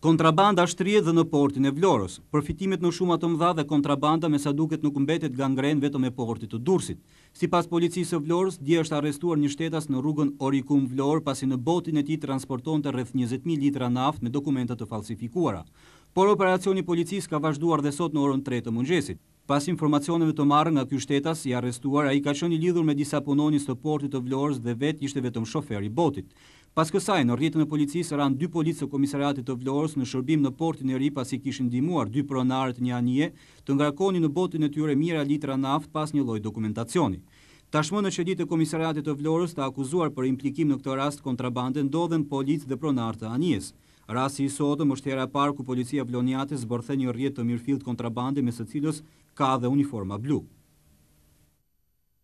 Kontrabanda shtrije dhe në portin e vlorës, përfitimet në shumë atë dha dhe kontrabanda me sa duket nuk mbetet gangren vetëm e portit të dursit. Si pas policisë e vlorës, dje është arestuar një shtetas në rrugën Orikum Vlor, pasi në botin e ti transporton të rrëth 20.000 litra naft me dokumentat të falsifikuara. Por operacioni policisë ka vazhduar dhe sot në orën 3 të mëngjesit. Pas informacioneve të marrë nga kjo shtetas i arrestuar, a i ka qëni lidhur me disa punonis të portit të vlorës dhe vetë ishte vetëm shoferi botit. Pas kësaj, në rritën e policisë ranë dy policë të komisariatit të vlorës në shërbim në portin e ri pas i kishin dimuar dy pronarët një anje të ngrakoni në botin e tyre mira litra naft pas një loj dokumentacioni. Tashmë në që ditë e komisariatit të vlorës të akuzuar për implikim në këtë rast kontrabande ndodhen policë dhe pronarë të anjes. Rasi i sotë më shtjera parë ku policia vlonjate zborthe një rritë të mirëfilt kontrabande me së cilës ka dhe uniforma blu.